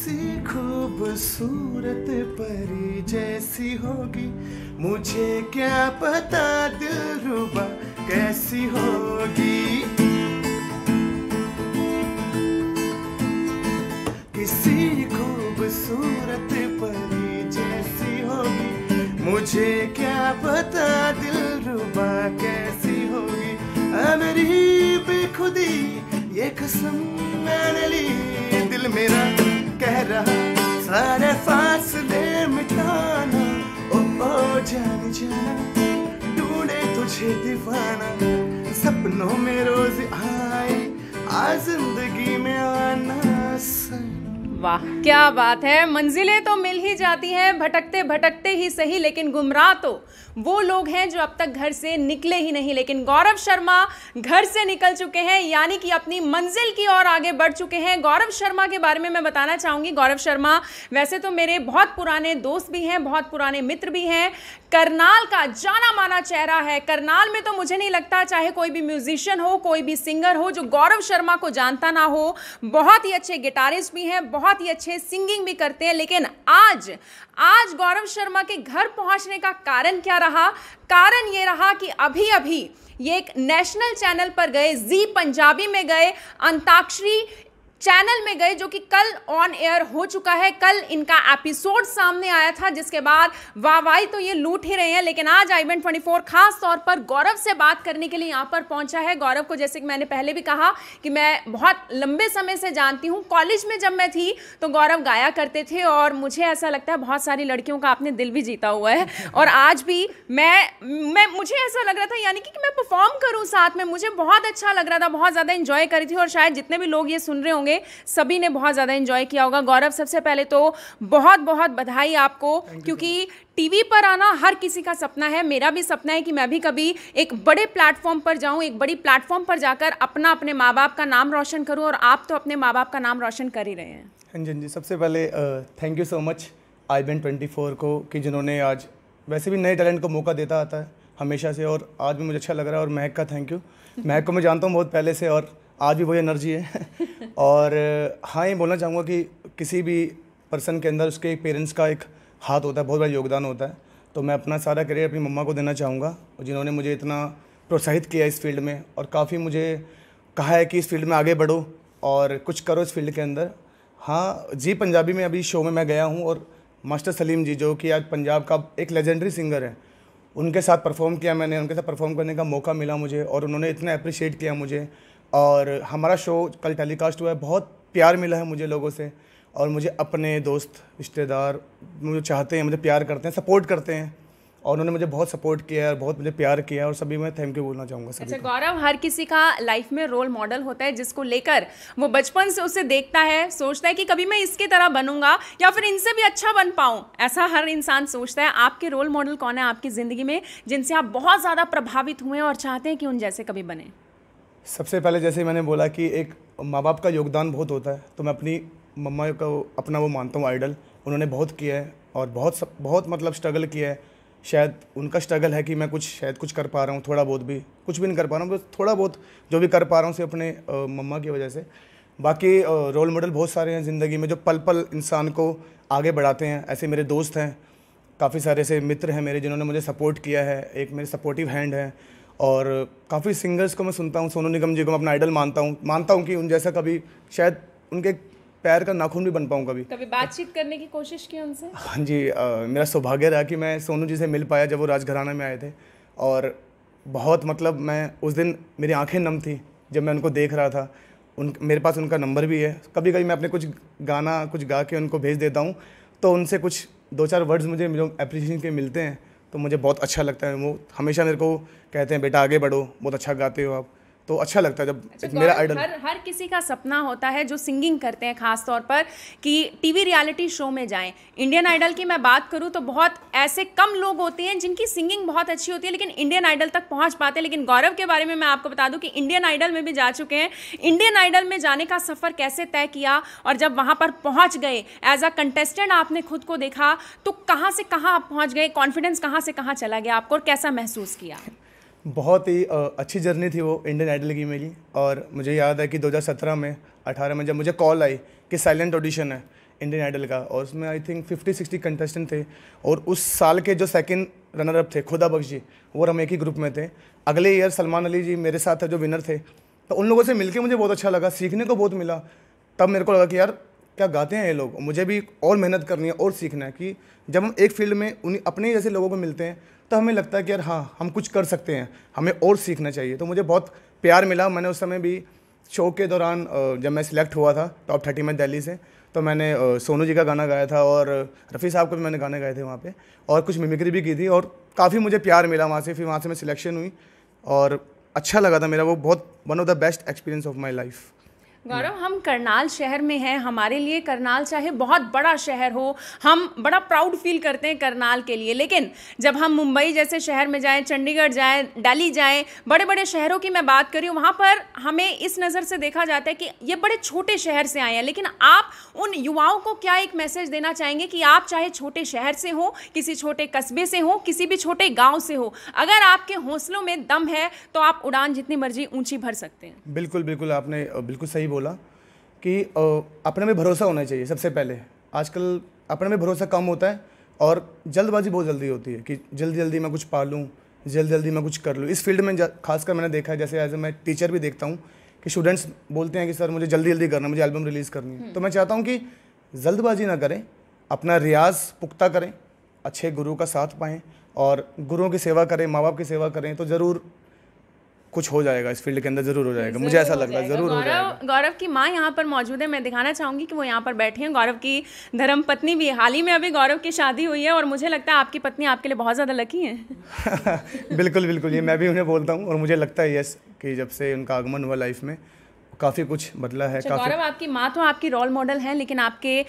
सी खूबसूरत परी जैसी होगी मुझे क्या पता दिल रुबा कैसी होगी किसी खूबसूरत परी जैसी होगी मुझे क्या पता दिल रुबा कैसी होगी मेरी बेखुदी ये कसम मैंने ली दिल मेरा कह रहा सारे फासले मिटाना ओ, ओ जान जाना ढूंढे तुझे दीवाना सपनों में रोज आए आ जिंदगी वाह क्या बात है मंजिलें तो मिल ही जाती हैं भटकते भटकते ही सही लेकिन गुमराह तो वो लोग हैं जो अब तक घर से निकले ही नहीं लेकिन गौरव शर्मा घर से निकल चुके हैं यानी कि अपनी मंजिल की ओर आगे बढ़ चुके हैं गौरव शर्मा के बारे में मैं बताना चाहूँगी गौरव शर्मा वैसे तो मेरे बहुत पुराने दोस्त भी हैं बहुत पुराने मित्र भी हैं करनाल का जाना माना चेहरा है करनाल में तो मुझे नहीं लगता चाहे कोई भी म्यूजिशियन हो कोई भी सिंगर हो जो गौरव शर्मा को जानता ना हो बहुत ही अच्छे गिटारिस्ट भी हैं बहुत बहुत ही अच्छे सिंगिंग भी करते हैं लेकिन आज आज गौरव शर्मा के घर पहुंचने का कारण क्या रहा कारण ये रहा कि अभी अभी ये एक नेशनल चैनल पर गए जी पंजाबी में गए अंताक्षरी चैनल में गए जो कि कल ऑन एयर हो चुका है कल इनका एपिसोड सामने आया था जिसके बाद वाहवाही तो ये लूट ही रहे हैं लेकिन आज आई बेंट ट्वेंटी खास तौर पर गौरव से बात करने के लिए यहाँ पर पहुंचा है गौरव को जैसे कि मैंने पहले भी कहा कि मैं बहुत लंबे समय से जानती हूँ कॉलेज में जब मैं थी तो गौरव गाया करते थे और मुझे ऐसा लगता है बहुत सारी लड़कियों का आपने दिल भी जीता हुआ है और आज भी मैं मैं मुझे ऐसा लग रहा था यानी कि, कि मैं परफॉर्म करूँ साथ में मुझे बहुत अच्छा लग रहा था बहुत ज़्यादा इंजॉय करी थी और शायद जितने भी लोग ये सुन रहे होंगे होंगे सभी ने बहुत ज़्यादा इन्जॉय किया होगा गौरव सबसे पहले तो बहुत बहुत बधाई आपको क्योंकि टीवी पर आना हर किसी का सपना है मेरा भी सपना है कि मैं भी कभी एक बड़े प्लेटफॉर्म पर जाऊं एक बड़ी प्लेटफॉर्म पर जाकर अपना अपने माँ बाप का नाम रोशन करूं और आप तो अपने माँ बाप का नाम रोशन कर ही रहे हैं हाँ जी हाँ जी सबसे पहले thank you so much I Ben twenty four को कि जिन्होंने आज वैसे भी नए टैलेंट को मौका देता आता है हमेशा से और आज भी मुझे अच्छा लग रहा है और महक का थैंक यू महक को मैं जानता हूँ बहुत पहले से और आज भी वही एनर्जी है और हाँ ये बोलना चाहूँगा कि किसी भी पर्सन के अंदर उसके पेरेंट्स का एक हाथ होता है बहुत बड़ा योगदान होता है तो मैं अपना सारा करियर अपनी मम्मा को देना चाहूँगा जिन्होंने मुझे इतना प्रोत्साहित किया इस फील्ड में और काफ़ी मुझे कहा है कि इस फील्ड में आगे बढ़ो और कुछ करो इस फील्ड के अंदर हाँ जी पंजाबी में अभी शो में मैं गया हूँ और मास्टर सलीम जी जो कि आज पंजाब का एक लेजेंडरी सिंगर है उनके साथ परफॉर्म किया मैंने उनके साथ परफॉर्म करने का मौका मिला मुझे और उन्होंने इतना अप्रिशिएट किया मुझे और हमारा शो कल टेलीकास्ट हुआ है बहुत प्यार मिला है मुझे लोगों से और मुझे अपने दोस्त रिश्तेदार मुझे चाहते हैं मुझे प्यार करते हैं सपोर्ट करते हैं और उन्होंने मुझे बहुत सपोर्ट किया और बहुत मुझे प्यार किया और सभी मैं थैंक यू बोलना चाहूँगा सभी अच्छा गौरव हर किसी का लाइफ में रोल मॉडल होता है जिसको लेकर वो बचपन से उसे देखता है सोचता है कि कभी मैं इसके तरह बनूंगा या फिर इनसे भी अच्छा बन पाऊँ ऐसा हर इंसान सोचता है आपके रोल मॉडल कौन है आपकी ज़िंदगी में जिनसे आप बहुत ज़्यादा प्रभावित हुए और चाहते हैं कि उन जैसे कभी बने सबसे पहले जैसे मैंने बोला कि एक माँ बाप का योगदान बहुत होता है तो मैं अपनी मम्मा को अपना वो मानता हूँ आइडल उन्होंने बहुत किया है और बहुत सब बहुत मतलब स्ट्रगल किया है शायद उनका स्ट्रगल है कि मैं कुछ शायद कुछ कर पा रहा हूँ थोड़ा बहुत भी कुछ भी नहीं कर पा रहा हूँ बस थोड़ा बहुत जो भी कर पा रहा हूँ से अपने मम्मा की वजह से बाकी रोल मॉडल बहुत सारे हैं ज़िंदगी में जो पल पल इंसान को आगे बढ़ाते हैं ऐसे मेरे दोस्त हैं काफ़ी सारे ऐसे मित्र हैं मेरे जिन्होंने मुझे सपोर्ट किया है एक मेरे सपोर्टिव हैंड हैं और काफ़ी सिंगर्स को मैं सुनता हूँ सोनू निगम जी को मैं अपना आइडल मानता हूँ मानता हूँ कि उन जैसा कभी शायद उनके पैर का नाखून भी बन पाऊँ कभी कभी बातचीत करने की कोशिश की उनसे हाँ जी आ, मेरा सौभाग्य रहा कि मैं सोनू जी से मिल पाया जब वो राजघराना में आए थे और बहुत मतलब मैं उस दिन मेरी आंखें नम थी जब मैं उनको देख रहा था उन मेरे पास उनका नंबर भी है कभी कभी मैं अपने कुछ गाना कुछ गा के उनको भेज देता हूँ तो उनसे कुछ दो चार वर्ड्स मुझे जो अप्रिसिएशन के मिलते हैं तो मुझे बहुत अच्छा लगता है वो हमेशा मेरे को कहते हैं बेटा आगे बढ़ो बहुत अच्छा गाते हो आप तो अच्छा लगता है जब अच्छा, मेरा आइडल हर हर किसी का सपना होता है जो सिंगिंग करते हैं खास तौर पर कि टीवी रियलिटी शो में जाएं इंडियन आइडल की मैं बात करूं तो बहुत ऐसे कम लोग होते हैं जिनकी सिंगिंग बहुत अच्छी होती है लेकिन इंडियन आइडल तक पहुंच पाते हैं लेकिन गौरव के बारे में मैं आपको बता दूं कि इंडियन आइडल में भी जा चुके हैं इंडियन आइडल में जाने का सफ़र कैसे तय किया और जब वहाँ पर पहुँच गए एज अ कंटेस्टेंट आपने खुद को देखा तो कहाँ से कहाँ आप पहुँच गए कॉन्फिडेंस कहाँ से कहाँ चला गया आपको और कैसा महसूस किया बहुत ही अच्छी जर्नी थी वो इंडियन आइडल की मेरी और मुझे याद है कि 2017 में 18 में जब मुझे कॉल आई कि साइलेंट ऑडिशन है इंडियन आइडल का और उसमें आई थिंक 50 60 कंटेस्टेंट थे और उस साल के जो सेकंड रनर अप थे खुदा बख्श जी वो हम एक ही ग्रुप में थे अगले ईयर सलमान अली जी मेरे साथ जो विनर थे तो उन लोगों से मिलके मुझे बहुत अच्छा लगा सीखने को बहुत मिला तब मेरे को लगा कि यार क्या गाते हैं ये लोग मुझे भी और मेहनत करनी है और सीखना है कि जब हम एक फील्ड में उन्हीं अपने जैसे लोगों को मिलते हैं तो हमें लगता है कि यार हाँ हम कुछ कर सकते हैं हमें और सीखना चाहिए तो मुझे बहुत प्यार मिला मैंने उस समय भी शो के दौरान जब मैं सिलेक्ट हुआ था टॉप थर्टी में दिल्ली से तो मैंने सोनू जी का गाना गाया था और रफ़ी साहब का भी मैंने गाने गाए थे वहाँ पे और कुछ मिमिक्री भी की थी और काफ़ी मुझे प्यार मिला वहाँ से फिर वहाँ से मैं सिलेक्शन हुई और अच्छा लगा था मेरा वो बहुत one of the best experience of my life Gaurav हम करनाल शहर में हैं हमारे लिए करनाल चाहे बहुत बड़ा शहर हो हम बड़ा प्राउड फील करते हैं करनाल के लिए लेकिन जब हम मुंबई जैसे शहर में जाएं चंडीगढ़ जाएं दिल्ली जाएं बड़े बड़े शहरों की मैं बात कर रही हूँ वहाँ पर हमें इस नज़र से देखा जाता है कि ये बड़े छोटे शहर से आए हैं लेकिन आप उन युवाओं को क्या एक मैसेज देना चाहेंगे कि आप चाहे छोटे शहर से हों किसी छोटे कस्बे से हों किसी भी छोटे गाँव से हो अगर आपके हौसलों में दम है तो आप उड़ान जितनी मर्जी ऊँची भर सकते हैं बिल्कुल बिल्कुल आपने बिल्कुल सही बोला कि अपने में भरोसा होना चाहिए सबसे पहले आजकल अपने में भरोसा कम होता है और जल्दबाजी बहुत जल्दी होती है कि जल्दी जल्दी मैं कुछ पा लूँ जल्दी जल्दी मैं कुछ कर लूँ इस फील्ड में खासकर मैंने देखा है जैसे एज ए मैं टीचर भी देखता हूँ कि स्टूडेंट्स बोलते हैं कि सर मुझे जल्दी जल्दी करना मुझे एल्बम रिलीज़ करनी है हम्म। तो मैं चाहता हूँ कि जल्दबाजी ना करें अपना रियाज पुख्ता करें अच्छे गुरु का साथ पाएँ और गुरुओं की सेवा करें माँ बाप की सेवा करें तो ज़रूर कुछ हो जाएगा इस फील्ड के अंदर जरूर हो जाएगा मुझे ऐसा लग रहा है जरूर हो जाएगा गौरव की माँ यहाँ पर मौजूद है मैं दिखाना चाहूंगी कि वो यहाँ पर बैठी हैं गौरव की धर्म पत्नी भी हाल ही में अभी गौरव की शादी हुई है और मुझे लगता है आपकी पत्नी आपके लिए बहुत ज़्यादा लकी है बिल्कुल बिल्कुल ये मैं भी उन्हें बोलता हूँ और मुझे लगता है यस कि जब से उनका आगमन हुआ लाइफ में काफ़ी कुछ बदला है अच्छा, काफी... गौरव आपकी माँ तो आपकी रोल मॉडल है लेकिन आपके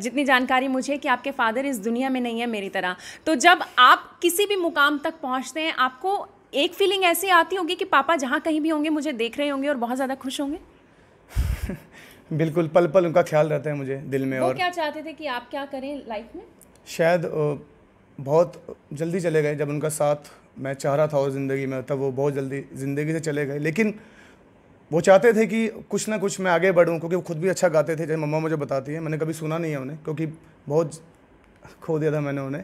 जितनी जानकारी मुझे कि आपके फादर इस दुनिया में नहीं है मेरी तरह तो जब आप किसी भी मुकाम तक पहुँचते हैं आपको एक फीलिंग ऐसी आती होगी कि पापा जहाँ कहीं भी होंगे मुझे देख रहे होंगे और बहुत ज़्यादा खुश होंगे बिल्कुल पल पल उनका ख्याल रहता है मुझे दिल में और क्या चाहते थे कि आप क्या करें लाइफ में शायद बहुत जल्दी चले गए जब उनका साथ मैं चाह रहा था और ज़िंदगी में तब वो बहुत जल्दी ज़िंदगी से चले गए लेकिन वो चाहते थे कि कुछ ना कुछ मैं आगे बढ़ूँ क्योंकि वो खुद भी अच्छा गाते थे जैसे मम्मा मुझे बताती है मैंने कभी सुना नहीं है उन्हें क्योंकि बहुत खो दिया था मैंने उन्हें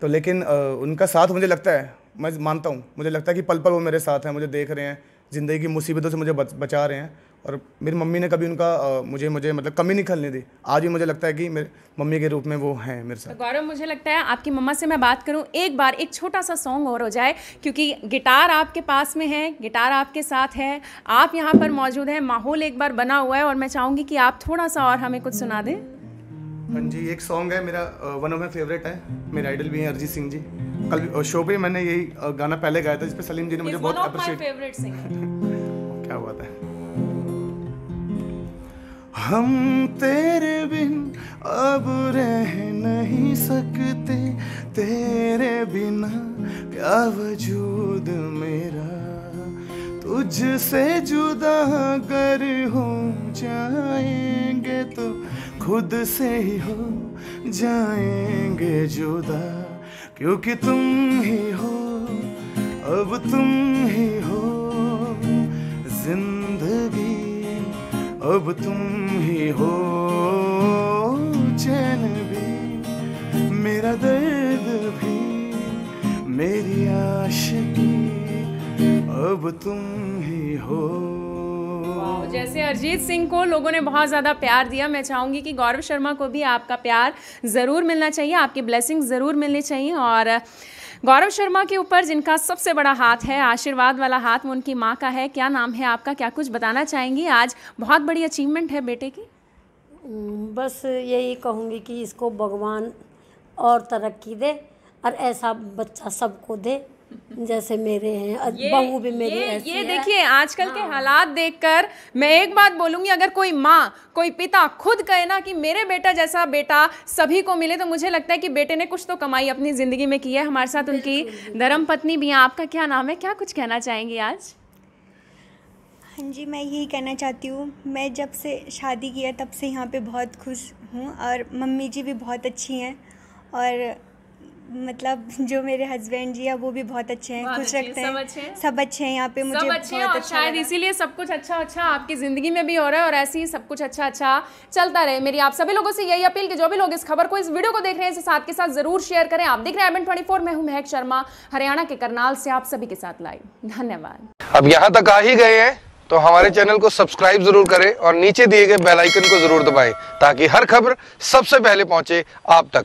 तो लेकिन उनका साथ मुझे लगता है मैं मानता हूँ मुझे लगता है कि पल पल वो मेरे साथ हैं मुझे देख रहे हैं ज़िंदगी की मुसीबतों से मुझे बचा रहे हैं और मेरी मम्मी ने कभी उनका मुझे मुझे मतलब कमी नहीं खलने दी आज भी मुझे लगता है कि मेरे मम्मी के रूप में वो हैं मेरे साथ तो गौरव मुझे लगता है आपकी मम्मा से मैं बात करूं एक बार एक छोटा सा सॉन्ग और हो जाए क्योंकि गिटार आपके पास में है गिटार आपके साथ है आप यहाँ पर मौजूद हैं माहौल एक बार बना हुआ है और मैं चाहूँगी कि आप थोड़ा सा और हमें कुछ सुना दें हाँ जी एक सॉन्ग है मेरा वन ऑफ माई फेवरेट है मेरे आइडल भी हैं अरिजीत सिंह जी कल शो पे मैंने यही गाना पहले गाया था जिसपे सलीम जी ने मुझे बहुत अप्रिशिएट क्या हुआ था हम तेरे बिन अब रह नहीं सकते तेरे बिना क्या वजूद मेरा तुझसे जुदा कर हो जाएंगे तो खुद से ही हो जाएंगे जुदा क्योंकि तुम ही हो अब तुम ही हो जिंदगी अब तुम ही हो चैन भी मेरा दर्द भी मेरी आशिकी अब तुम ही हो जैसे अरिजीत सिंह को लोगों ने बहुत ज़्यादा प्यार दिया मैं चाहूँगी कि गौरव शर्मा को भी आपका प्यार ज़रूर मिलना चाहिए आपकी ब्लेसिंग ज़रूर मिलनी चाहिए और गौरव शर्मा के ऊपर जिनका सबसे बड़ा हाथ है आशीर्वाद वाला हाथ वो उनकी माँ का है क्या नाम है आपका क्या कुछ बताना चाहेंगी आज बहुत बड़ी अचीवमेंट है बेटे की बस यही कहूँगी कि इसको भगवान और तरक्की दे और ऐसा बच्चा सबको दे जैसे मेरे हैं बहू भी मेरी ये, ये देखिए आजकल हाँ। के हालात देखकर मैं एक बात बोलूँगी अगर कोई माँ कोई पिता खुद कहे ना कि मेरे बेटा जैसा बेटा सभी को मिले तो मुझे लगता है कि बेटे ने कुछ तो कमाई अपनी ज़िंदगी में की है हमारे साथ उनकी धर्म पत्नी भी हैं आपका क्या नाम है क्या कुछ कहना चाहेंगी आज हाँ जी मैं यही कहना चाहती हूँ मैं जब से शादी किया तब से यहाँ पे बहुत खुश हूँ और मम्मी जी भी बहुत अच्छी हैं और मतलब जो मेरे हस्बैंड जी है वो भी बहुत अच्छे हैं खुश रखते हैं सब अच्छे हैं यहाँ पे मुझे सब अच्छे हैं और अच्छा शायद इसीलिए सब कुछ अच्छा अच्छा आपकी ज़िंदगी में भी हो रहा है और ऐसे ही सब कुछ अच्छा अच्छा चलता रहे मेरी आप सभी लोगों से यही अपील की जो भी लोग इस खबर को इस वीडियो को देख रहे हैं इसे साथ के साथ जरूर शेयर करें आप देख रहे हैं ट्वेंटी फोर मैं हूँ महक शर्मा हरियाणा के करनाल से आप सभी के साथ लाइव धन्यवाद अब यहाँ तक आ ही गए हैं तो हमारे चैनल को सब्सक्राइब जरूर करें और नीचे दिए गए बेल आइकन को जरूर दबाएं ताकि हर खबर सबसे पहले पहुंचे आप तक